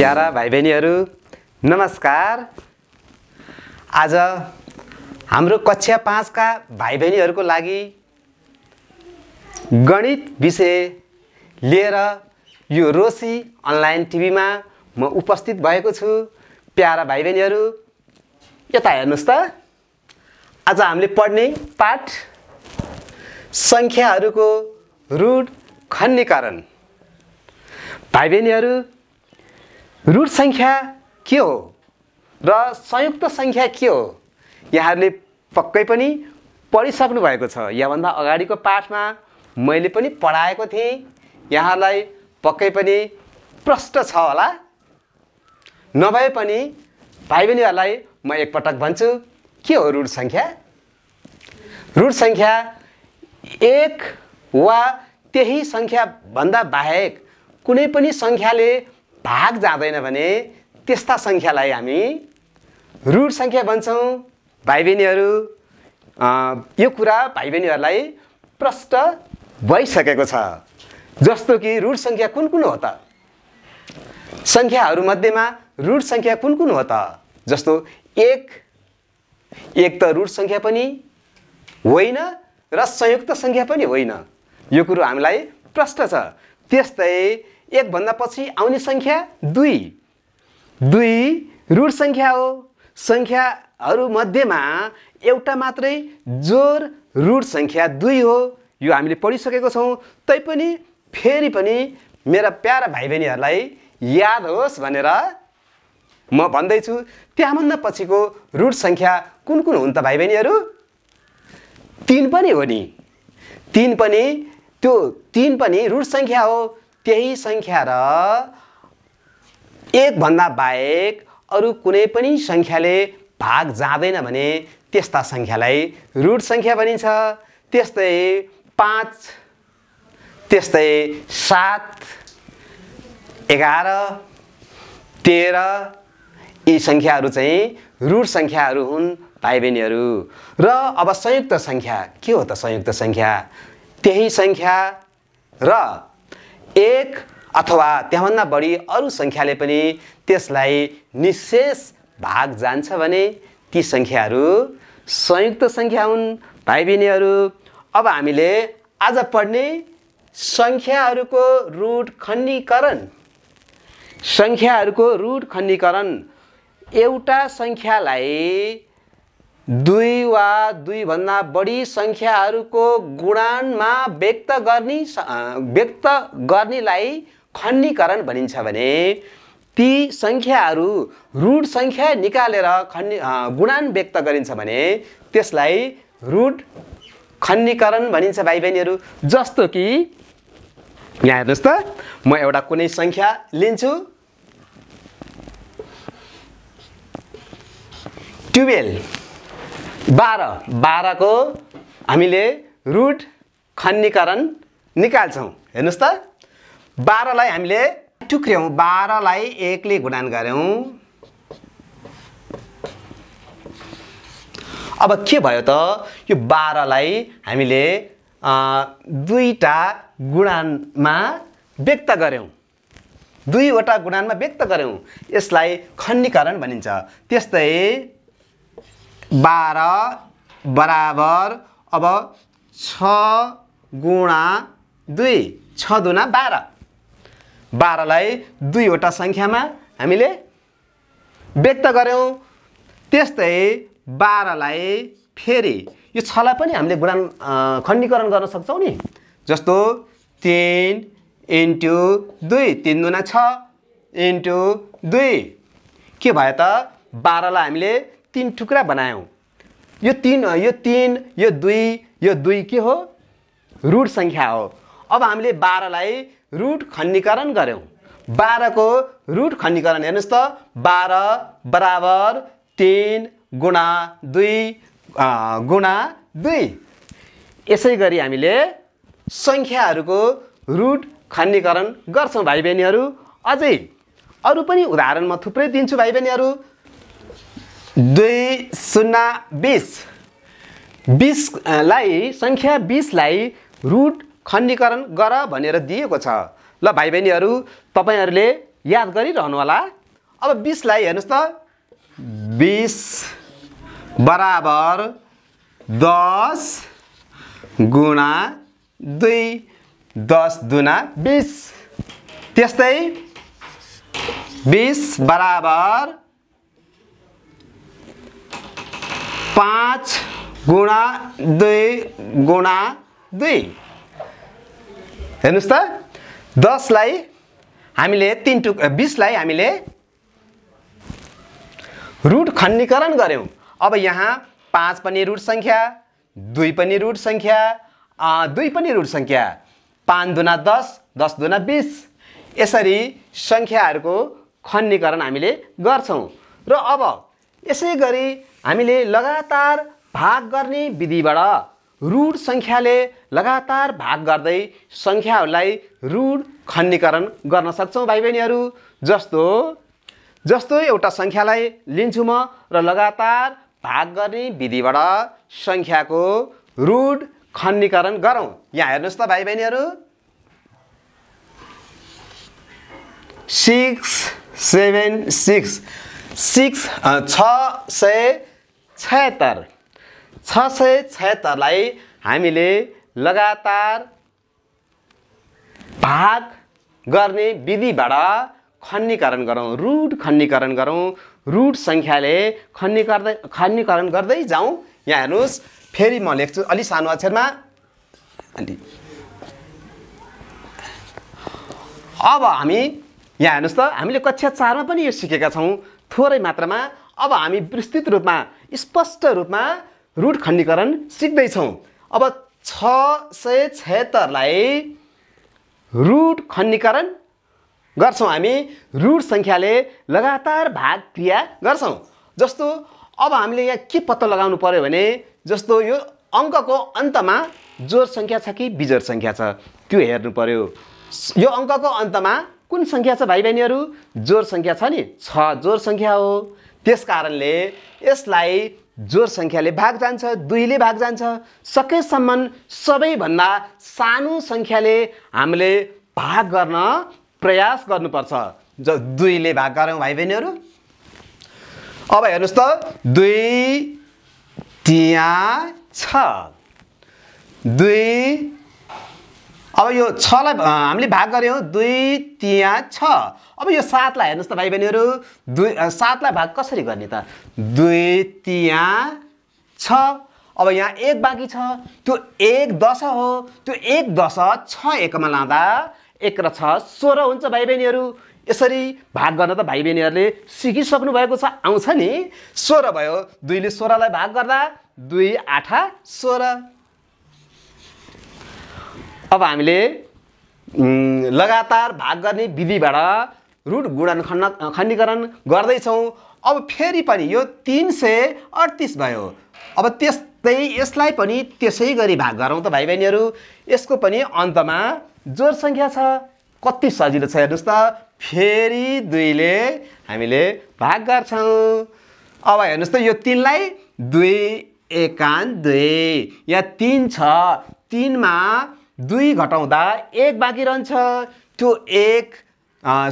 para भाइ बहिनीहरू नमस्कार आज हाम्रो कक्षा पाँचका भाइ बहिनीहरूको लागि गणित विषय लिएर यो रोसी अनलाइन टिभीमा म उपस्थित भएको छु प्यारा भाइ बहिनीहरू यता हेर्नुहोस् त आज हामीले पढ्ने पाठ सङ्ख्याहरूको रुढ खन्नीकरण भाइ बहिनीहरू रुट सङ्ख्या के हो र संयुक्त सङ्ख्या के हो यहाँहरूले पक्कै पनि पढिसक्नु भएको छ यहाँभन्दा अगाडिको पाठमा मैले पनि पढाएको थिएँ यहाँलाई पक्कै पनि प्रष्ट छ होला नभए पनि भाइ बहिनीहरूलाई म एकपटक भन्छु के हो रुट सङ्ख्या रुट सङ्ख्या एक वा त्यही सङ्ख्याभन्दा बाहेक कुनै पनि सङ्ख्याले भाग जाँदैन भने त्यस्ता सङ्ख्यालाई हामी रुट सङ्ख्या भन्छौँ भाइ बहिनीहरू यो कुरा भाइ बहिनीहरूलाई प्रष्ट भइसकेको छ जस्तो कि रुट सङ्ख्या कुन कुन हो त सङ्ख्याहरूमध्येमा रुट सङ्ख्या कुन कुन हो त जस्तो एक एक त रुट सङ्ख्या पनि होइन र संयुक्त सङ्ख्या पनि होइन यो कुरो हामीलाई प्रष्ट छ त्यस्तै एकभन्दा पछि आउने सङ्ख्या दुई दुई रुट सङ्ख्या हो सङ्ख्याहरूमध्येमा एउटा मात्रै जोर रुट सङ्ख्या दुई हो यो हामीले पढिसकेको छौँ तैपनि फेरि पनि मेरा प्यारा भाइ बहिनीहरूलाई याद होस् भनेर म भन्दैछु त्यहाँभन्दा पछिको रुट सङ्ख्या कुन कुन हुन् त भाइ बहिनीहरू तिन पनि हो नि तिन पनि त्यो तिन पनि रुट सङ्ख्या हो त्यही सङ्ख्या र एकभन्दा बाहेक अरू कुनै पनि सङ्ख्याले भाग जाँदैन भने त्यस्ता सङ्ख्यालाई रुट सङ्ख्या भनिन्छ त्यस्तै पाँच त्यस्तै सात एघार तेह्र यी सङ्ख्याहरू चाहिँ रुट सङ्ख्याहरू हुन् भाइ बहिनीहरू र अब संयुक्त सङ्ख्या के हो त संयुक्त सङ्ख्या त्यही सङ्ख्या र एक अथवा त्यहाँभन्दा बढी अरू सङ्ख्याले पनि त्यसलाई निशेष भाग जान्छ भने ती सङ्ख्याहरू संयुक्त सङ्ख्या हुन् भाइ बहिनीहरू अब हामीले आज पढ्ने सङ्ख्याहरूको रुट खण्डीकरण सङ्ख्याहरूको रुट खण्डीकरण एउटा सङ्ख्यालाई दुई वा दुईभन्दा बढी सङ्ख्याहरूको गुणानमा व्यक्त गर्ने व्यक्त गर्नेलाई खण्डीकरण भनिन्छ भने ती सङ्ख्याहरू रुट सङ्ख्या निकालेर खन् गुणान व्यक्त गरिन्छ भने त्यसलाई रुट खण्डीकरण भनिन्छ भाइ बहिनीहरू जस्तो कि यहाँ हेर्नुहोस् त म एउटा कुनै सङ्ख्या लिन्छु ट्युवेल्भ बाह्र बाह्रको हामीले रुट खन्नीकरण निकाल्छौँ हेर्नुहोस् त बाह्रलाई हामीले टुक्र्यौँ बाह्रलाई एकले गुणान गऱ्यौँ अब के भयो त यो बाह्रलाई हामीले दुईवटा गुणानमा व्यक्त गऱ्यौँ दुईवटा गुणानमा व्यक्त गऱ्यौँ यसलाई खन्नीकरण भनिन्छ त्यस्तै बाह्र बराबर अब छ गुणा दुई छ दुना बाह्र बाह्रलाई दुईवटा सङ्ख्यामा हामीले व्यक्त गऱ्यौँ त्यस्तै बाह्रलाई फेरि यो छलाई पनि हामीले गुणान खण्डीकरण गर्न सक्छौँ नि जस्तो तिन इन्टु दुई तिन दुना छ इन्टु दुई के भयो त बाह्रलाई हामीले तिन टुक्रा बनायौँ यो तिन यो तिन यो दुई यो दुई के हो रुट सङ्ख्या हो अब हामीले बाह्रलाई रुट खन्नीकरण गऱ्यौँ बाह्रको रुट खन्नीकरण हेर्नुहोस् त बाह्र बराबर तिन गुणा दुई गुणा दुई यसै गरी हामीले सङ्ख्याहरूको रुट खन्नीकरण गर्छौँ भाइ बहिनीहरू अझै अरू पनि उदाहरण म थुप्रै दिन्छु भाइ बहिनीहरू दुई शून्य बिस बिसलाई सङ्ख्या बिसलाई रुट खण्डीकरण गर भनेर दिएको छ ल भाइ बहिनीहरू तपाईँहरूले याद गरिरहनु होला अब बिसलाई हेर्नुहोस् त बिस बराबर दस गुणा दुई दस दुना बिस त्यस्तै बिस बराबर पाँच गुणा दुई गुणा दुई हेर्नुहोस् त दसलाई हामीले तिन टुक बिसलाई हामीले रुट खण्डीकरण गऱ्यौँ अब यहाँ पाँच पनि रुट सङ्ख्या दुई पनि रुट सङ्ख्या दुई पनि रुट सङ्ख्या पाँच दुना दस दस दुना बिस यसरी सङ्ख्याहरूको खण्डीकरण हामीले गर्छौँ र अब यसै गरी हामीले लगातार भाग गर्ने विधिबाट रुड सङ्ख्याले लगातार भाग गर्दै सङ्ख्याहरूलाई रुड खण्डीकरण गर्न सक्छौँ भाइ बहिनीहरू जस्तो जस्तो एउटा सङ्ख्यालाई लिन्छु म र लगातार भाग गर्ने विधिबाट सङ्ख्याको रुड खण्डीकरण गरौँ यहाँ हेर्नुहोस् त भाइ बहिनीहरू सिक्स सेभेन सिक्स सिक्स छ सय छयत्तर छ सय छयत्तरलाई हामीले लगातार भाग गर्ने विधिबाट खन्नीकरण गरौँ रुट खन्नीकरण गरौँ रुट सङ्ख्याले खन्नी गर्दै खन्नीकरण गर्दै जाउँ यहाँ हेर्नुहोस् फेरि म लेख्छु अलि सानो अक्षरमा अलि अब हामी यहाँ हेर्नुहोस् त हामीले कक्षा चारमा पनि यो सिकेका छौँ थोरै मात्रामा अब हामी विस्तृत रूपमा स्पष्ट रूपमा रुट खण्डीकरण सिक्दैछौँ अब छ सय छत्तरलाई रुट खण्डीकरण गर्छौँ हामी रुट सङ्ख्याले लगातार भाग क्रिया गर्छौँ जस्तो अब हामीले यहाँ के पत्ता लगाउनु पऱ्यो भने जस्तो यो अङ्कको अन्तमा जोर सङ्ख्या छ कि बिजोर सङ्ख्या छ त्यो हेर्नु पऱ्यो यो अङ्कको अन्तमा कुन सङ्ख्या छ भाइ बहिनीहरू जोर सङ्ख्या छ नि छ जोर सङ्ख्या हो त्यस कारणले यसलाई जोर सङ्ख्याले भाग जान्छ दुईले भाग जान्छ सकेसम्म सबैभन्दा सानो सङ्ख्याले हामीले भाग गर्न प्रयास गर्नुपर्छ ज दुईले भाग गरौँ भाइ बहिनीहरू अब हेर्नुहोस् त दुई तिया छ दुई अब यो छलाई हामीले भाग गऱ्यौँ दुई तिहाँ छ अब यो सातलाई हेर्नुहोस् त भाइ बहिनीहरू दुई सातलाई भाग कसरी गर्ने त दुई तिहाँ छ अब यहाँ एक बाँकी छ त्यो एक दश हो त्यो एक दश छ एकमा लाँदा एक र छ सोह्र हुन्छ भाइ बहिनीहरू यसरी भाग गर्न त भाइ बहिनीहरूले सिकिसक्नु भएको छ आउँछ नि सोह्र भयो दुईले सोह्रलाई भाग गर्दा दुई आठा सोह्र अब हामीले लगातार भाग गर्ने विधिबाट रुट गुणन खन्न खण्डीकरण गर्दैछौँ अब फेरि पनि यो तिन सय अडतिस भयो अब त्यस्तै यसलाई पनि त्यसै गरी भाग गरौँ त भाइ बहिनीहरू यसको पनि अन्तमा जोर सङ्ख्या छ कति सजिलो छ हेर्नुहोस् त फेरि दुईले हामीले भाग गर्छौँ अब हेर्नुहोस् त यो तिनलाई दुई एकान दुई या तिन छ तिनमा दुई घटाउँदा एक बाँकी रहन्छ त्यो एक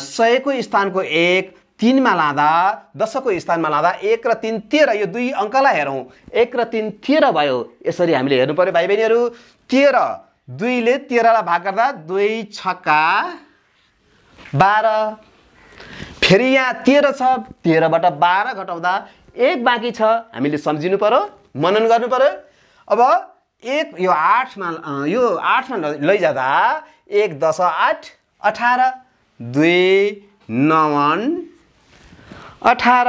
सयको स्थानको एक तिनमा लाँदा दसको स्थानमा लाँदा एक र तिन तेह्र यो दुई अङ्कलाई हेरौँ एक र तिन तेह्र भयो यसरी हामीले हेर्नु पऱ्यो भाइ बहिनीहरू तेह्र दुईले तेह्रलाई भाग गर्दा दुई छक्का बाह्र फेरि यहाँ तेह्र छ तेह्रबाट बाह्र घटाउँदा एक बाँकी छ हामीले सम्झिनु पऱ्यो मनन गर्नु पऱ्यो अब एक यो आठमा यो आठमा लैजाँदा एक दस आठ अठार दुई नवन अठार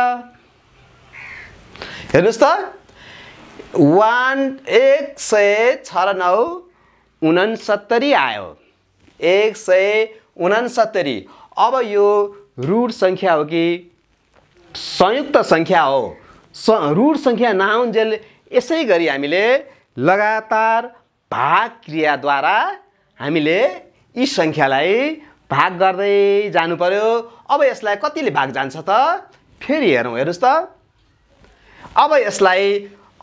हेर्नुहोस् त वान एक सय छ नौ उनसत्तरी आयो एक सय उनसत्तरी अब यो रुट सङ्ख्या हो कि संयुक्त सङ्ख्या हो स रुट सङ्ख्या नआउन्जेल यसै गरी हामीले लगातार भाग क्रियाद्वारा हामीले यी सङ्ख्यालाई भाग गर्दै जानु पर्यो अब यसलाई कतिले भाग जान्छ त फेरि हेरौँ हेर्नुहोस् त अब यसलाई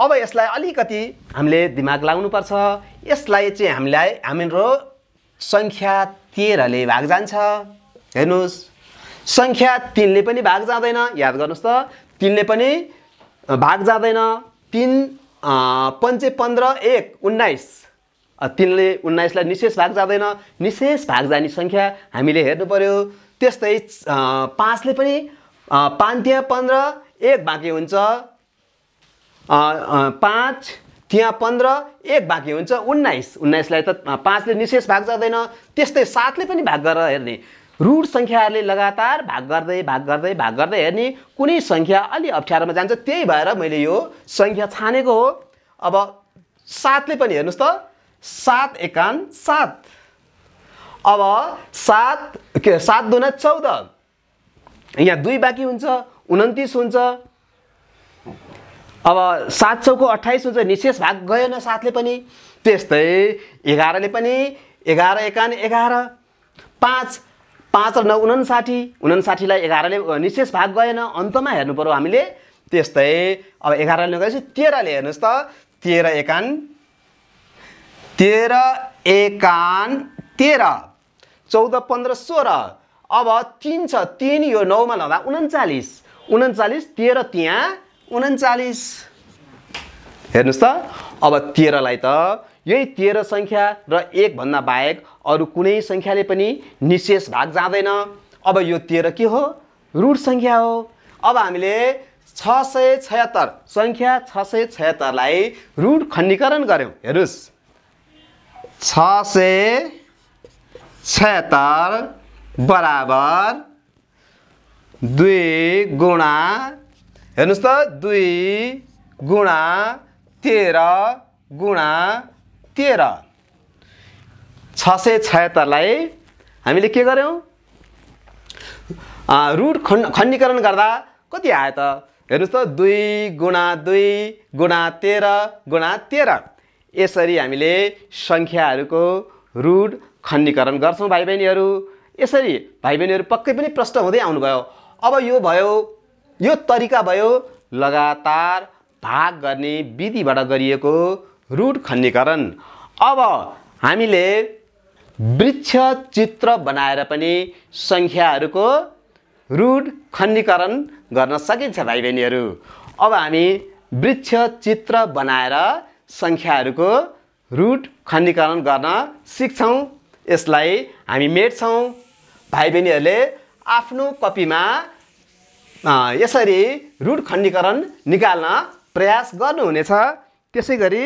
अब यसलाई अलिकति हामीले दिमाग लाउनुपर्छ यसलाई चाहिँ हामीलाई हाम्रो सङ्ख्या तेह्रले भाग जान्छ हेर्नुहोस् सङ्ख्या तिनले पनि भाग जाँदैन याद गर्नुहोस् त तिनले पनि भाग जाँदैन तिन पन्चे पन्ध्र एक उन्नाइस तिनले उन्नाइसलाई निशेष भाग जाँदैन निशेष भाग जाने सङ्ख्या हामीले हेर्नु पऱ्यो त्यस्तै पाँचले पनि पाँच त्यहाँ पन्ध्र एक बाँकी हुन्छ पाँच त्यहाँ पन्ध्र एक बाँकी हुन्छ उन्नाइस उन्नाइसलाई त पाँचले निशेष भाग जाँदैन त्यस्तै सातले पनि भाग गरेर हेर्ने रुट सङ्ख्याहरूले लगातार भाग गर्दै भाग गर्दै भाग गर्दै हेर्ने कुनै सङ्ख्या अलि अप्ठ्यारोमा जान्छ त्यही भएर मैले यो सङ्ख्या छानेको हो अब सातले पनि हेर्नुहोस् त सात एकान सात अब सात के सात दुना चौध यहाँ दुई बाँकी हुन्छ उन्तिस हुन्छ अब सात सौको अट्ठाइस हुन्छ निशेष भाग गएन सातले पनि त्यस्तै एघारले पनि एघार एकान एघार पाँच पाँच र नौ उन्साठी उनासाठीलाई एघारले निशेष भाग गएन अन्तमा हेर्नु पऱ्यो हामीले त्यस्तै अब एघारले गएपछि तेह्रले हेर्नुहोस् त तेह्र एकान तेह्र एकान तेह्र चौध पन्ध्र सोह्र अब तिन छ तिन यो नौमा लगा उन्चालिस उन्चालिस तेह्र त्यहाँ उन्चालिस हेर्नुहोस् त अब तेह्रलाई त यही तेह्र सङ्ख्या र एकभन्दा बाहेक अरू कुनै सङ्ख्याले पनि निशेष भाग जाँदैन अब यो तेह्र के हो रुट सङ्ख्या हो अब हामीले छ सय छयत्तर सङ्ख्या छ सय छयत्तरलाई रुट खण्डीकरण गऱ्यौँ हेर्नुहोस् छ सय छयत्तर बराबर दुई गुणा हेर्नुहोस् त दुई गुणा तेह्र गुणा तेह्र छ सय छयत्तरलाई हामीले के गर्यौँ रुट खन् खण्डीकरण गर्दा कति आयो त हेर्नुहोस् त दुई गुणा दुई गुणा तेह्र गुणा तेह्र यसरी हामीले सङ्ख्याहरूको रुट खण्डीकरण गर्छौँ भाइ बहिनीहरू यसरी भाइ बहिनीहरू पक्कै पनि प्रश्न हुँदै आउनुभयो अब यो भयो यो तरिका भयो लगातार भाग गर्ने विधिबाट गरिएको रुट खण्डीकरण अब हामीले वृक्ष चित्र बनाएर पनि सङ्ख्याहरूको रुट खण्डीकरण गर्न सकिन्छ भाइ बहिनीहरू अब हामी वृक्ष चित्र बनाएर सङ्ख्याहरूको रुट खण्डीकरण गर्न सिक्छौँ यसलाई हामी मेट्छौँ भाइ बहिनीहरूले आफ्नो कपीमा यसरी रुट खण्डीकरण निकाल्न प्रयास गर्नुहुनेछ त्यसै गरी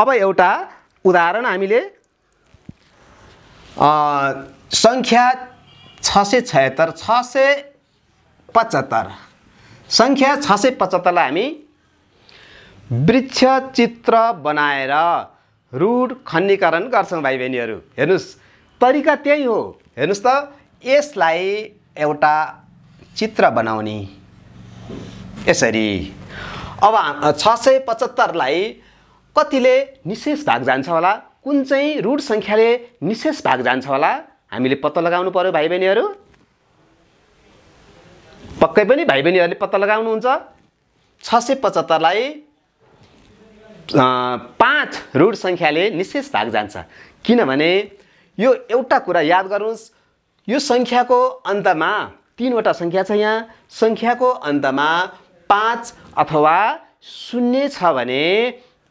अब एउटा उदाहरण हामीले सङ्ख्या छ सय छयत्तर छ सय पचहत्तर सङ्ख्या छ सय पचहत्तरलाई हामी वृक्ष चित्र बनाएर रुड खन्नीकरण गर्छौँ भाइ बहिनीहरू हेर्नुहोस् तरिका त्यही हो हेर्नुहोस् त यसलाई एउटा चित्र बनाउने यसरी अब छ सय पचहत्तरलाई कतिले निशेष भाग जान्छ होला कुन चाहिँ रुट सङ्ख्याले निशेष भाग जान्छ होला हामीले पत्ता लगाउनु पऱ्यो भाइ बहिनीहरू पक्कै पनि भाइ बहिनीहरूले पत्ता लगाउनुहुन्छ छ सय पचहत्तरलाई पाँच रुट सङ्ख्याले निशेष भाग जान्छ किनभने यो एउटा कुरा याद गर्नुहोस् यो सङ्ख्याको अन्तमा तिनवटा सङ्ख्या छ यहाँ सङ्ख्याको अन्तमा पाँच अथवा शून्य छ भने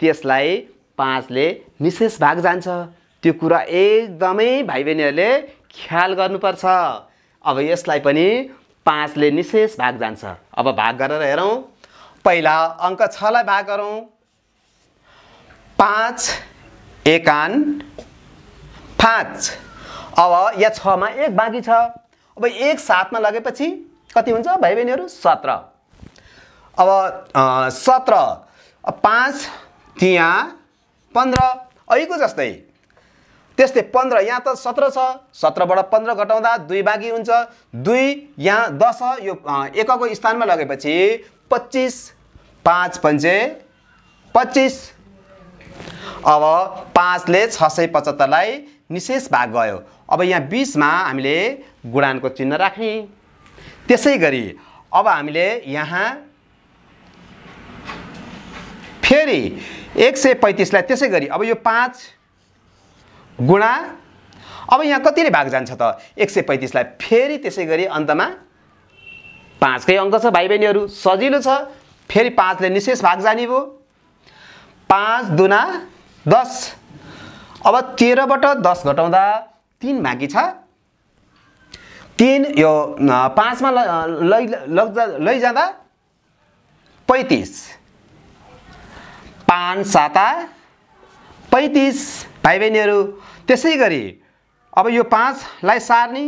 त्यसलाई पाँचले निशेष भाग जान्छ त्यो कुरा एकदमै भाइ बहिनीहरूले ख्याल गर्नुपर्छ अब यसलाई पनि पाँचले निशेष भाग जान्छ अब भाग गरेर हेरौँ पहिला अङ्क छलाई भाग गरौँ पाँच एकान पाँच अब यहाँ छमा एक बाँकी छ अब एक सातमा लगेपछि कति हुन्छ भाइ बहिनीहरू सत्र अब सत्र पाँच त्यहाँ पन्ध्र अहिलेको जस्तै त्यस्तै पन्ध्र यहाँ त सत्र छ सत्रबाट पन्ध्र घटाउँदा दुई बाँकी हुन्छ दुई यहाँ दस यो एकको स्थानमा लगेपछि पच्चिस पाँच पन्चे पच्चिस अब पाँचले छ सय पचहत्तरलाई निशेष भाग गयो अब यहाँ बिसमा हामीले गुडानको चिन्ह राख्ने त्यसै गरी अब हामीले यहाँ फेरि एक सय पैँतिसलाई त्यसै गरी अब यो पाँच गुणा अब यहाँ कतिले भाग जान्छ त एक सय पैँतिसलाई फेरि त्यसै गरी अन्तमा पाँचकै अङ्क छ भाइ बहिनीहरू सजिलो छ फेरि पाँचले निशेष भाग जाने भयो पाँच दुना दस अब तेह्रबाट दस घटाउँदा तिन बाँकी छ तिन यो पाँचमा लैजाँदा पैँतिस पाँच साता पैँतिस भाइ बहिनीहरू त्यसै गरी अब यो पाँचलाई सार्ने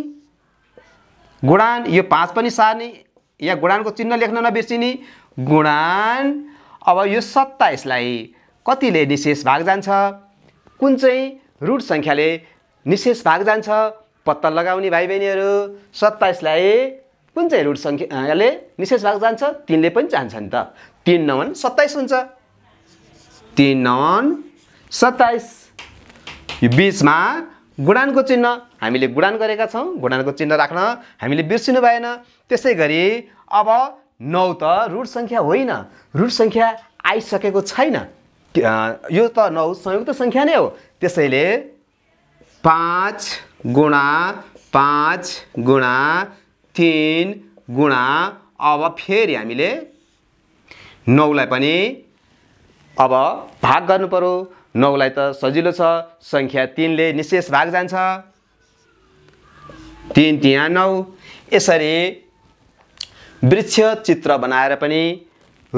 गुणान यो पाँच पनि सार्ने या गुणानको चिन्ह लेख्न नबिर्सिने गुणान अब यो सत्ताइसलाई कतिले निशेष भाग जान्छ कुन चाहिँ रुट सङ्ख्याले निशेष भाग जान्छ पत्ता लगाउने भाइ बहिनीहरू सत्ताइसलाई कुन चाहिँ रुट सङ्ख्याले निशेष भाग जान्छ तिनले पनि जान्छ नि त तिन नौ सत्ताइस हुन्छ तिन नन सत्ताइस यो बिचमा गुणानको चिन्ह हामीले गुणान गरेका छौँ गुणानको चिन्ह राख्न हामीले बिर्सिनु भएन त्यसै गरी अब नौ त रुट सङ्ख्या होइन रुट सङ्ख्या आइसकेको छैन यो त नौ संयुक्त सङ्ख्या नै हो त्यसैले पाँच गुणा पाँच गुणा तिन गुणा अब फेरि हामीले नौलाई पनि अब भाग गर्नु नौलाई त सजिलो छ सङ्ख्या तिनले निशेष भाग जान्छ तिन तिहाँ नौ यसरी वृक्ष चित्र बनाएर पनि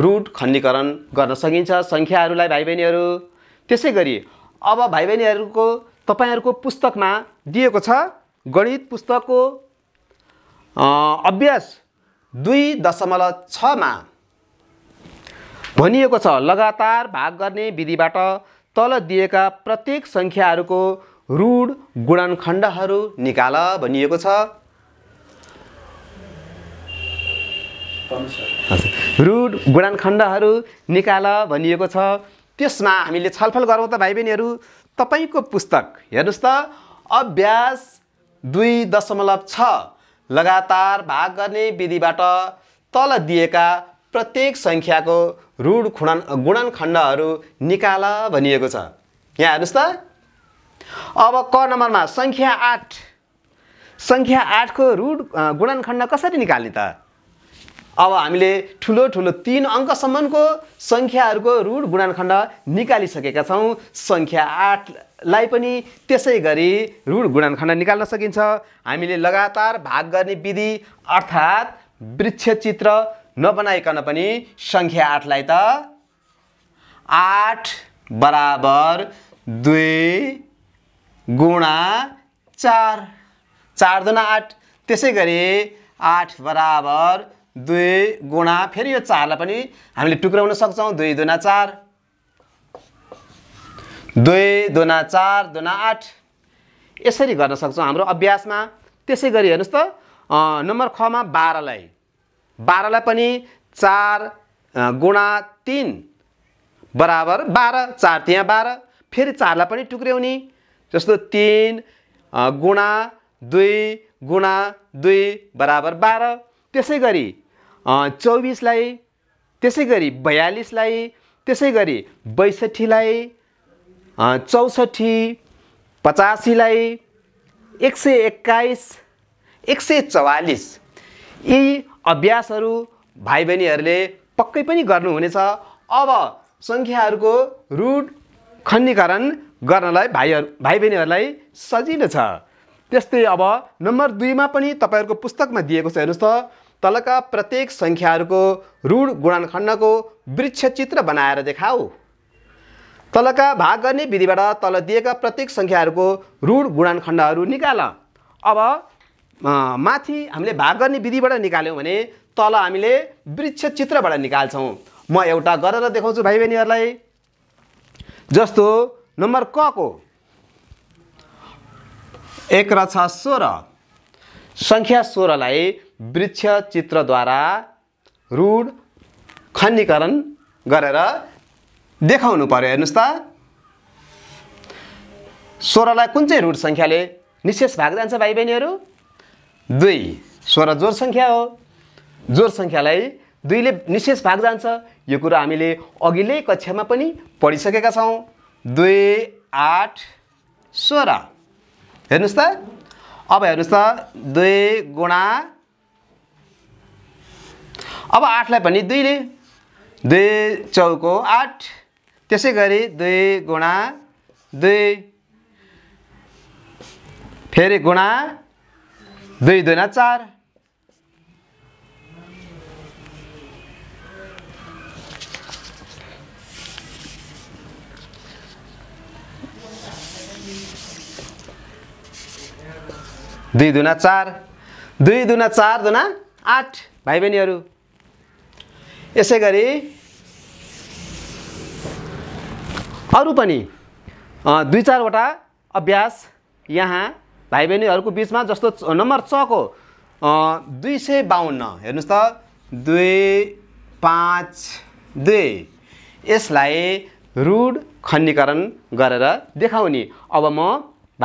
रुट खण्डीकरण गर्न सकिन्छ सङ्ख्याहरूलाई भाइ बहिनीहरू त्यसै गरी अब भाइ बहिनीहरूको तपाईँहरूको पुस्तकमा दिएको छ गणित पुस्तकको अभ्यास दुई दशमलव छमा भनिएको छ लगातार भाग गर्ने विधिबाट तल दिएका प्रत्येक सङ्ख्याहरूको रुढ गुणनखण्डहरू निकाल भनिएको छ रुढ गुणनखण्डहरू निकाल भनिएको छ त्यसमा हामीले छलफल गरौँ त भाइ बहिनीहरू तपाईँको पुस्तक हेर्नुहोस् त अभ्यास दुई दशमलव छ लगातार भाग गर्ने विधिबाट तल दिएका प्रत्येक सङ्ख्याको रुढ खुणन गुणनखण्डहरू निकाल भनिएको छ यहाँ हेर्नुहोस् त अब क नम्बरमा सङ्ख्या आठ सङ्ख्या आठको रुढ गुणनखण्ड कसरी निकाल्ने त अब हामीले ठुलो ठुलो तिन अङ्कसम्मको सङ्ख्याहरूको रुढ गुणनखण्ड निकालिसकेका छौँ सङ्ख्या आठलाई पनि त्यसै गरी रुढ गुणनखण्ड निकाल्न सकिन्छ हामीले लगातार भाग गर्ने विधि अर्थात् वृक्षचित्र नबनाइकन पनि सङ्ख्या आठलाई त आठ बराबर दुई गुणा चार चार दुना आठ त्यसै गरी आठ बराबर दुई गुणा फेरि यो चारलाई पनि हामीले टुक्राउन सक्छौँ दुई दुना चार दुई दुना चार दुना आठ यसरी गर्न सक्छौँ हाम्रो अभ्यासमा त्यसै गरी हेर्नुहोस् त नम्बर खमा बाह्रलाई बाह्रलाई पनि चार गुणा तिन बराबर बाह्र चार त्यहाँ बाह्र फेरि चारलाई पनि टुक्र्याउने जस्तो तिन गुणा दुई गुणा दुई बराबर बाह्र त्यसै गरी चौबिसलाई त्यसै गरी बयालिसलाई त्यसै गरी बैसठीलाई चौसठी पचासीलाई एक सय एक्काइस एक सय चौवालिस यी अभ्यासहरू भाइ बहिनीहरूले पक्कै पनि गर्नुहुनेछ अब सङ्ख्याहरूको रुट खण्डीकरण गर्नलाई भाइहरू भाइ बहिनीहरूलाई सजिलो छ त्यस्तै अब नम्बर दुईमा पनि तपाईँहरूको पुस्तकमा दिएको छ हेर्नुहोस् त तलका प्रत्येक सङ्ख्याहरूको रुढ वृक्ष चित्र बनाएर देखाऊ तलका भाग गर्ने विधिबाट तल दिएका प्रत्येक सङ्ख्याहरूको रुढ गुणनखण्डहरू निकाल अब माथि हामीले भाग गर्ने विधिबाट निकाल्यौँ भने तल हामीले वृक्ष चित्रबाट निकाल्छौँ म एउटा गरेर देखाउँछु भाइ बहिनीहरूलाई जस्तो नम्बर क को एक र छ सोह्र सङ्ख्या सोह्रलाई वृक्ष चित्रद्वारा रुड खन्नीकरण गरेर देखाउनु पऱ्यो हेर्नुहोस् त सोह्रलाई कुन चाहिँ रुढ सङ्ख्याले निशेष भाग जान्छ भाइ बहिनीहरू दुई सोह्र जोर सङ्ख्या हो जोर सङ्ख्यालाई दुईले निशेष भाग जान्छ यो कुरो हामीले अघिल्लै कक्षामा पनि पढिसकेका छौँ दुई आठ सोह्र हेर्नुहोस् त अब हेर्नुहोस् त दुई गुणा अब आठलाई पनि दुईले दुई चौको आठ त्यसै गरी दुई गुणा दुई फेरि गुणा दुई दुना चार दुई दुना चार दुई दुना चार दुना आठ भाइ बहिनीहरू यसै गरी अरू पनि दुई चारवटा अभ्यास यहाँ भाइ बहिनीहरूको बिचमा जस्तो नम्बर चको दुई सय बाहन्न हेर्नुहोस् त दुई पाँच दुई यसलाई रुड खन्नीकरण गरेर देखाउने अब म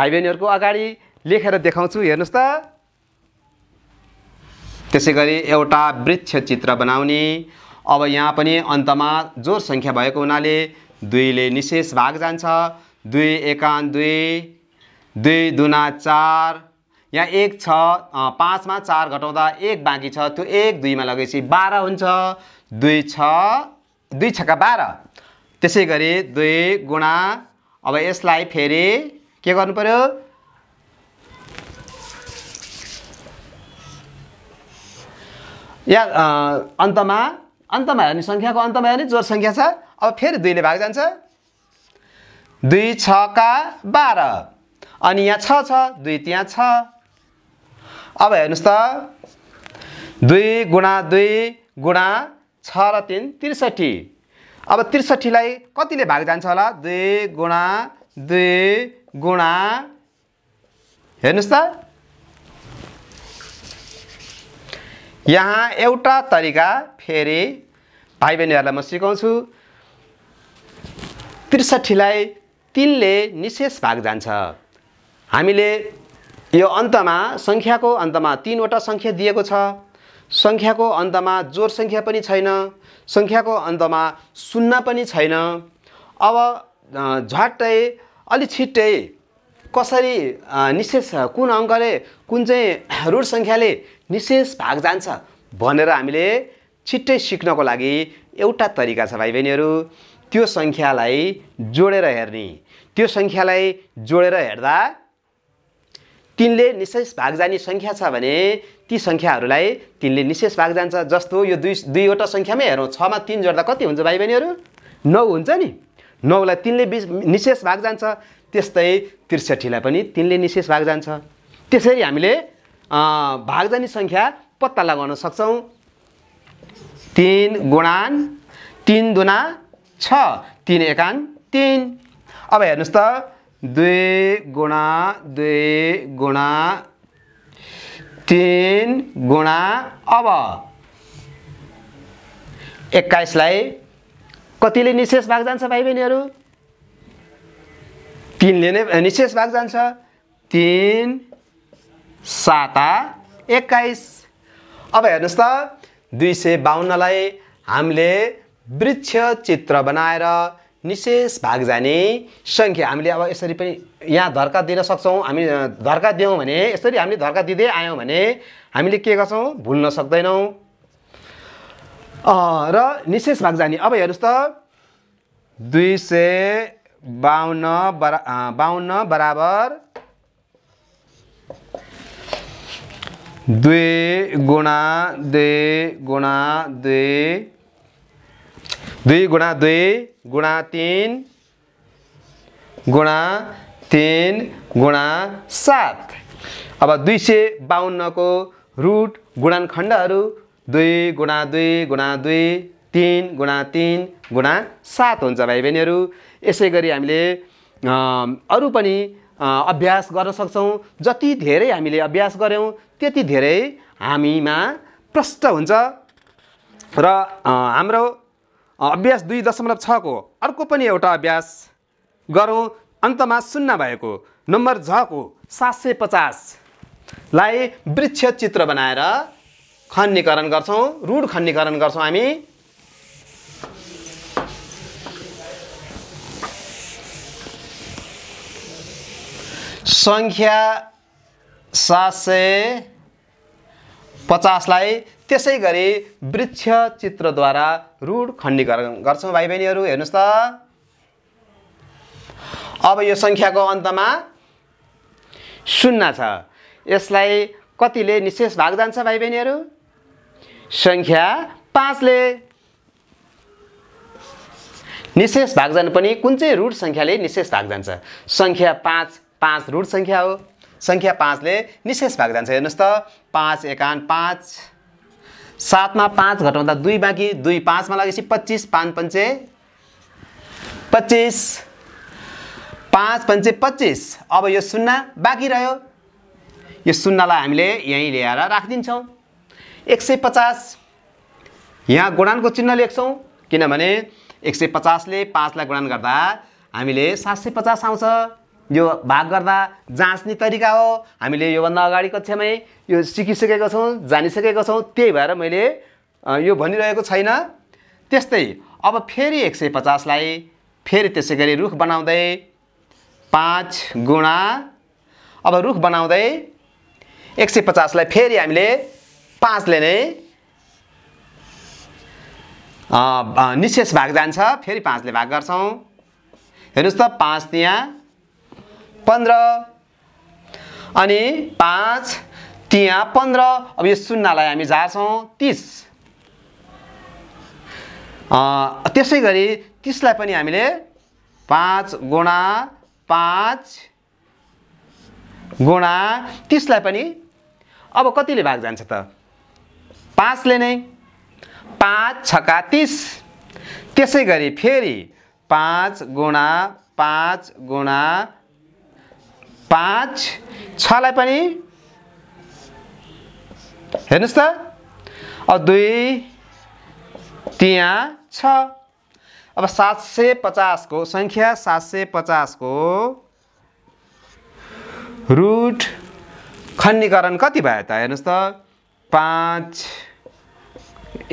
भाइ बहिनीहरूको अगाडि लेखेर देखाउँछु हेर्नुहोस् त त्यसै गरी एउटा वृक्ष चित्र बनाउने अब यहाँ पनि अन्तमा जोर सङ्ख्या भएको हुनाले दुईले निशेष भाग जान्छ दुई एकान दुई दुई दुना चार यहाँ एक छ पाँचमा चार घटाउँदा एक बाँकी छ त्यो एक दुईमा लगेपछि बाह्र हुन्छ दुई छ दुई छका बाह्र त्यसै गरी दुई गुणा अब यसलाई फेरि के गर्नु पऱ्यो या अन्तमा अन्तमा हेर्ने सङ्ख्याको अन्तमा हेर्ने जोर सङ्ख्या छ अब फेरि दुईले भाग जान्छ दुई छका बाह्र अनि यहाँ छ छ दुई त्यहाँ छ अब हेर्नुहोस् त दुई गुणा दुई गुणा छ र तिन त्रिसठी अब त्रिसठीलाई कतिले भाग जान्छ होला दुई गुणा दुई गुणा हेर्नुहोस् त यहाँ एउटा तरिका फेरि भाइ बहिनीहरूलाई म सिकाउँछु त्रिसठीलाई तिनले निशेष भाग जान्छ हामीले यो अन्तमा सङ्ख्याको अन्तमा तिनवटा सङ्ख्या दिएको छ सङ्ख्याको अन्तमा जोर सङ्ख्या पनि छैन सङ्ख्याको अन्तमा सुन्ना पनि छैन अब झट्टै अलि छिट्टै कसरी निशेष कुन अङ्कले कुन चाहिँ रुट सङ्ख्याले निशेष भाग जान्छ भनेर हामीले छिट्टै सिक्नको लागि एउटा तरिका छ भाइ बहिनीहरू त्यो सङ्ख्यालाई जोडेर हेर्ने त्यो सङ्ख्यालाई जोडेर हेर्दा तिनले निशेष भाग जाने सङ्ख्या छ भने ती सङ्ख्याहरूलाई तिनले निशेष भाग जान्छ जस्तो यो दुई दुईवटा सङ्ख्यामै हेरौँ छमा तिन जोड्दा कति हुन्छ भाइ बहिनीहरू नौ हुन्छ नि नौलाई तिनले बिस निशेष भाग जान्छ त्यस्तै त्रिसठीलाई पनि तिनले निशेष भाग जान्छ त्यसरी हामीले भाग जाने सङ्ख्या पत्ता लगाउन सक्छौँ तिन गुणान तिन दुना छ तिन एकान तिन अब हेर्नुहोस् त दुई गुणा दुई गुणा तिन गुणा अब एक्काइसलाई कतिले निशेष भाग जान्छ भाइ बहिनीहरू तिनले नै निशेष भाग जान्छ तिन साता एक्काइस अब हेर्नुहोस् त दुई सय बाहन्नलाई हामीले वृक्ष चित्र बनाएर निशेष भाग जाने सङ्ख्या हामीले अब यसरी पनि यहाँ धर्का दिन सक्छौँ हामी धर्का दियौँ भने यसरी हामीले धर्का दिँदै आयौँ भने हामीले के गर्छौँ भुल्न सक्दैनौँ र निशेष भाग जाने अब हेर्नुहोस् त दुई सय बाहन्न बरा बाहन्न बराबर दुई गुणा दुई गुणा दुई दुई गुणा दुई गुणा तिन गुणा तिन गुणा सात अब दुई सय बाहन्नको रुट गुणनखण्डहरू दुई गुणा दुई गुणा दुई तिन गुणा तिन गुणा सात हुन्छ भाइ बहिनीहरू यसै गरी हामीले अरू पनि अभ्यास गर्न सक्छौँ जति धेरै हामीले अभ्यास गऱ्यौँ त्यति धेरै हामीमा प्रष्ट हुन्छ र हाम्रो अभ्यास दुई दशमलव छको अर्को पनि एउटा अभ्यास गरौँ अन्तमा सुन्न भएको नम्बर झको सात सय पचासलाई वृक्ष चित्र बनाएर खन्नीकरण गर्छौँ रुड खन्नीकरण गर्छौँ हामी सङ्ख्या सात सय पचासलाई त्यसै गरी वृक्ष चित्रद्वारा रुड खण्डी गर्छौँ भाइ बहिनीहरू हेर्नुहोस् त अब यो सङ्ख्याको अन्तमा सुन्ना छ यसलाई कतिले निशेष भाग जान्छ भाइ बहिनीहरू सङ्ख्या पाँचले निशेष भाग जानु पनि कुन चाहिँ रुट सङ्ख्याले निशेष भाग जान्छ सङ्ख्या पाँच पाँच रुट सङ्ख्या हो सङ्ख्या पाँचले निशेष भाग जान्छ हेर्नुहोस् त पाँच एकान पाँच सातमा पाँच घटाउँदा दुई बाँकी दुई पाँचमा लगेपछि पच्चिस पाँच पञ्चे पच्चिस पाँच पञ्चे पच्चिस अब यो सुन्ना बाँकी रह्यो यो सुन्नालाई हामीले यहीँ ल्याएर राखिदिन्छौँ एक सय पचास यहाँ गुणानको चिन्ह लेख्छौँ किनभने एक सय पचासले पाँचलाई गुणान गर्दा हामीले सात सय पचास आउँछ यो भाग गर्दा जाँच्ने तरिका हो हामीले योभन्दा अगाडि कक्षामै यो सिकिसकेका छौँ जानिसकेका छौँ त्यही भएर मैले यो भनिरहेको छैन त्यस्तै अब फेरि एक सय पचासलाई फेरि त्यसै गरी रुख बनाउँदै पाँच गुणा अब रुख बनाउँदै एक सय पचासलाई फेरि हामीले पाँचले नै निशेष भाग जान्छ फेरि पाँचले भाग गर्छौँ हेर्नुहोस् त पाँच त्यहाँ पन्ध्र अनि पाँच त्यहाँ पन्ध्र अब यो शून्यलाई हामी झार्छौँ तिस त्यसै गरी तिसलाई पनि हामीले पाँच गुणा पाँच गुणा तिसलाई पनि अब कतिले भाग जान्छ त पाँचले नै पाँच छका तिस त्यसै गरी फेरि पाँच गुणा पाँच गुणा पाँच छलाई पनि हेर्नुहोस् त दुई त्यहाँ छ अब सात सय पचासको सङ्ख्या सात सय पचासको रुट खन्नीकरण कति भयो त हेर्नुहोस् त पाँच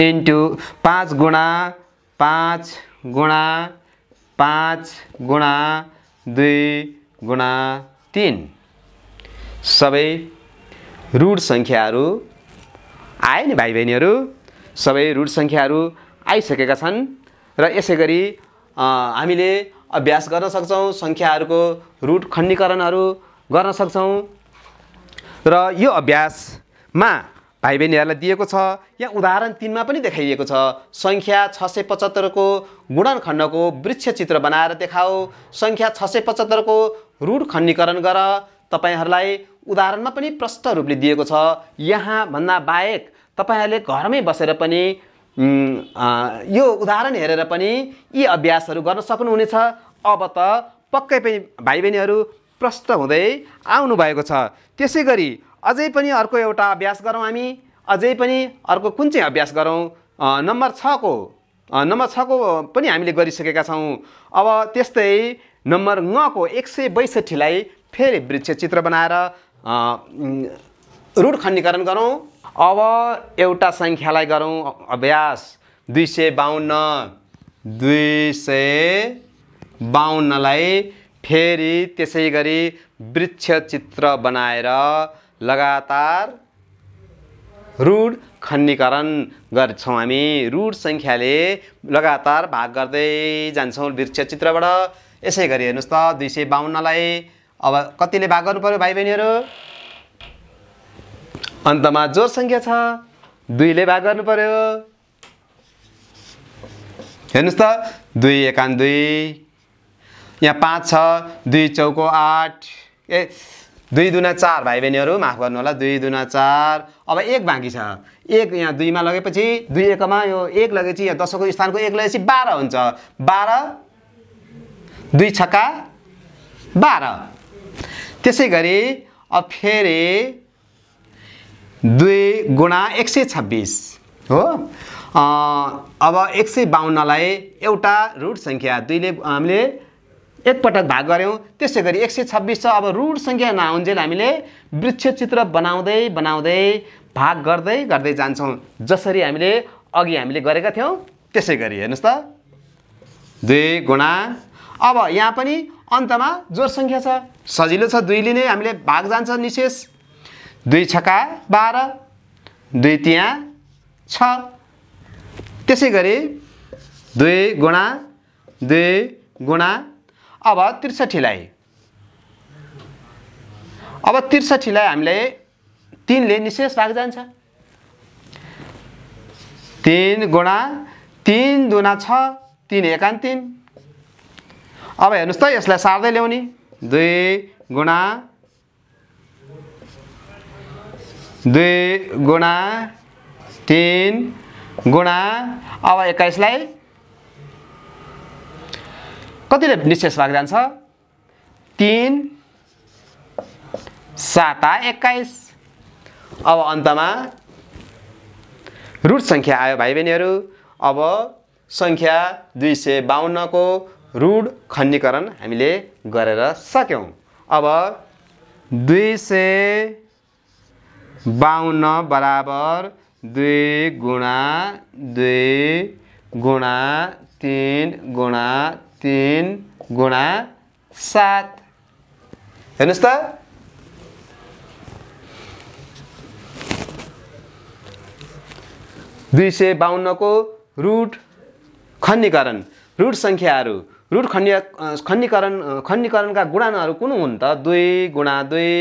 इन्टु पाँच गुणा पाँच गुणा पाँच गुणा दुई गुणा तिन सबै रुढ सङ्ख्याहरू आए नि भाइ बहिनीहरू सबै रुढ सङ्ख्याहरू आइसकेका छन् र यसै गरी हामीले अभ्यास गर्न सक्छौँ सङ्ख्याहरूको रुट खण्डीकरणहरू गर्न सक्छौँ र यो अभ्यासमा भाइ बहिनीहरूलाई दिएको छ यहाँ उदाहरण तिनमा पनि देखाइएको छ सङ्ख्या छ सय पचहत्तरको गुणनखण्डको वृक्ष चित्र बनाएर देखाऊ सङ्ख्या छ सय पचहत्तरको रुट खण्डीकरण गर तपाईँहरूलाई उदाहरणमा पनि प्रष्ट रूपले दिएको छ यहाँभन्दा बाहेक तपाईँहरूले घरमै बसेर पनि यो उदाहरण हेरेर पनि यी अभ्यासहरू गर्न सक्नुहुनेछ अब त पक्कै पनि भाइ बहिनीहरू प्रष्ट हुँदै आउनुभएको छ त्यसै गरी अझै पनि अर्को एउटा अभ्यास गरौँ हामी अझै पनि अर्को कुन चाहिँ अभ्यास गरौँ नम्बर छको नम्बर छको पनि हामीले गरिसकेका छौँ अब त्यस्तै नम्बर ङको एक सय बैसठीलाई फेरि वृक्ष चित्र बनाएर रुट खण्डीकरण गरौँ अब एउटा सङ्ख्यालाई गरौँ अभ्यास दुई सय बाहन्न दुई सय बाहन्नलाई फेरि त्यसै गरी चित्र बनाएर लगातार रुड खन्नीकरण गर्छौँ हामी रुड सङ्ख्याले लगातार भाग गर्दै जान्छौँ चित्रबाट यसै गरी हेर्नुहोस् त दुई सय बाहन्नलाई अब कतिले भाग गर्नु पऱ्यो भाइ बहिनीहरू अन्तमा जोर सङ्ख्या छ दुईले भाग गर्नु पऱ्यो हेर्नुहोस् त दुई एकान दुई यहाँ पाँच छ दुई चौको आठ ए दुई दुना चार भाइ बहिनीहरू माफ गर्नु होला दुई दुना चार अब एक बाँकी छ एक यहाँ दुईमा लगेपछि दुई एकमा यो एक लगेपछि यहाँ दसौँको स्थानको एक लगेपछि बाह्र हुन्छ बाह्र दुई छक्का बाह्र त्यसै गरी अब फेरि दुई गुणा एक सय छब्बिस हो अब एक सय बाहन्नलाई एउटा रुट सङ्ख्या दुईले हामीले एकपटक भाग गऱ्यौँ त्यसै गरी एक सय छब्बिस छ अब रुट सङ्ख्या नहुन्जेल हामीले वृक्ष चित्र बनाउँदै बनाउँदै भाग गर्दै गर्दै जान्छौँ जसरी हामीले अघि हामीले गरेका थियौँ त्यसै गरी हेर्नुहोस् त दुई गुणा अब यहाँ पनि अन्तमा जोर सङ्ख्या छ सजिलो छ दुईले नै हामीले भाग जान्छ निशेष दुई छका बाह्र दुई तिहाँ छ त्यसै गरी दुई गुणा दुई गुणा अब त्रिसठीलाई अब त्रिसठीलाई हामीले तिनले निशेष भाग जान्छ तिन गुणा तिन दुना छ तिन एकान तिन अब हेर्नुहोस् त यसलाई सार्दै ल्याउने दुई गुणा दुई गुणा तिन गुणा अब एक्काइसलाई कतिले निशेष भाग जान्छ तिन साता एक्काइस अब अन्तमा रुट सङ्ख्या आयो भाइ बहिनीहरू अब सङ्ख्या दुई सय बाहन्नको रुड खन्नीकरण हामीले गरेर सक्यौँ अब दुई सय बाहन्न बराबर दुई गुणा दुई गुणा तिन गुणा तिन गुणा सात हेर्नुहोस् त दुई सय बाहन्नको रुट खन्नीकरण रुट सङ्ख्याहरू रुट खण्ड खण्डीकरण खण्डीकरणका गुणानहरू कुन हुन् त दुई गुणा दुई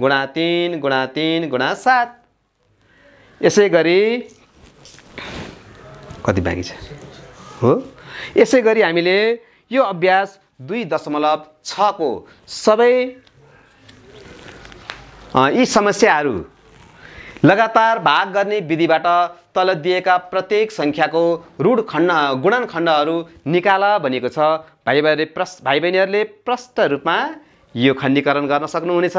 गुणा तिन गुणा तिन गुणा सात यसै गरी कति बाँकी छ हो यसै गरी हामीले यो अभ्यास दुई दशमलव छको सबै यी समस्याहरू लगातार भाग गर्ने विधिबाट तल दिएका प्रत्येक सङ्ख्याको रुड खण्ड गुणन खण्डहरू निकाल भनेको छ भाइ भाइ प्रस भाइ बहिनीहरूले प्रष्ट रूपमा यो खण्डीकरण गर्न सक्नुहुनेछ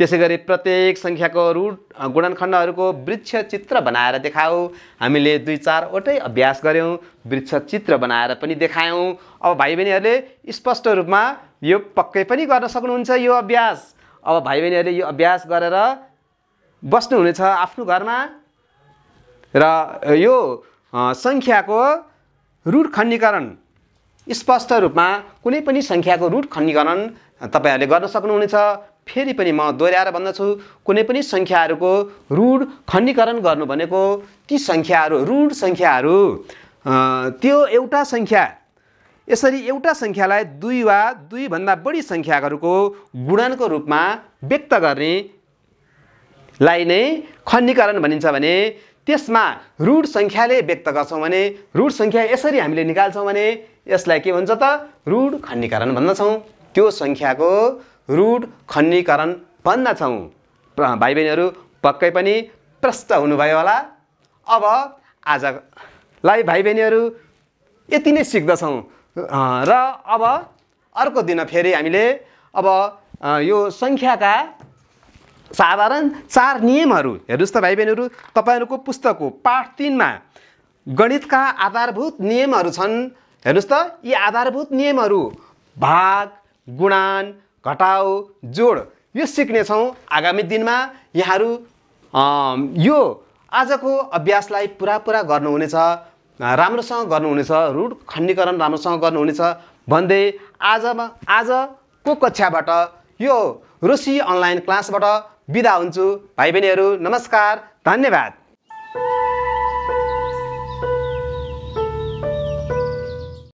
त्यसै गरी प्रत्येक सङ्ख्याको रुट गुणनखण्डहरूको वृक्ष चित्र बनाएर देखाऊ हामीले दुई चारवटै अभ्यास गऱ्यौँ वृक्ष चित्र बनाएर पनि देखायौँ अब भाइ बहिनीहरूले स्पष्ट रूपमा यो पक्कै पनि गर्न सक्नुहुन्छ यो अभ्यास अब भाइ बहिनीहरूले यो अभ्यास गरेर बस्नुहुनेछ आफ्नो घरमा र यो सङ्ख्याको रुट खण्डीकरण स्पष्ट रूपमा कुनै पनि सङ्ख्याको रुट खण्डीकरण तपाईँहरूले गर्न सक्नुहुनेछ फेरि पनि म दोहोऱ्याएर भन्दछु कुनै पनि सङ्ख्याहरूको रुढ खण्डीकरण गर्नु भनेको ती सङ्ख्याहरू रुढ सङ्ख्याहरू त्यो एउटा सङ्ख्या यसरी एउटा सङ्ख्यालाई दुई वा दुईभन्दा बढी सङ्ख्याहरूको गुणनको रूपमा व्यक्त गर्नेलाई नै खण्डीकरण भनिन्छ भने त्यसमा रुट सङ्ख्याले व्यक्त गर्छौँ भने रुट सङ्ख्या यसरी हामीले निकाल्छौँ भने यसलाई के भन्छ त रुट खण्डीकरण भन्दछौँ त्यो सङ्ख्याको रुट खण्डीकरण भन्दछौँ भाइ बहिनीहरू पक्कै पनि प्रष्ट हुनुभयो होला अब आजलाई भाइ बहिनीहरू यति नै सिक्दछौँ र अब अर्को दिन फेरि हामीले अब यो सङ्ख्याका साधारण चार नियमहरू हेर्नुहोस् त भाइ बहिनीहरू तपाईँहरूको पुस्तकको पाठ तिनमा गणितका आधारभूत नियमहरू छन् हेर्नुहोस् त यी आधारभूत नियमहरू भाग गुणान घटाउ जोड यो सिक्नेछौँ आगामी दिनमा यहाँहरू यो आजको अभ्यासलाई पुरा पुरा गर्नुहुनेछ राम्रोसँग गर्नुहुनेछ रुट खण्डीकरण राम्रोसँग गर्नुहुनेछ भन्दै आजमा आजको कक्षाबाट यो रुसी अनलाइन क्लासबाट बिदा हुन्छु भाइ बहिनीहरू नमस्कार धन्यवाद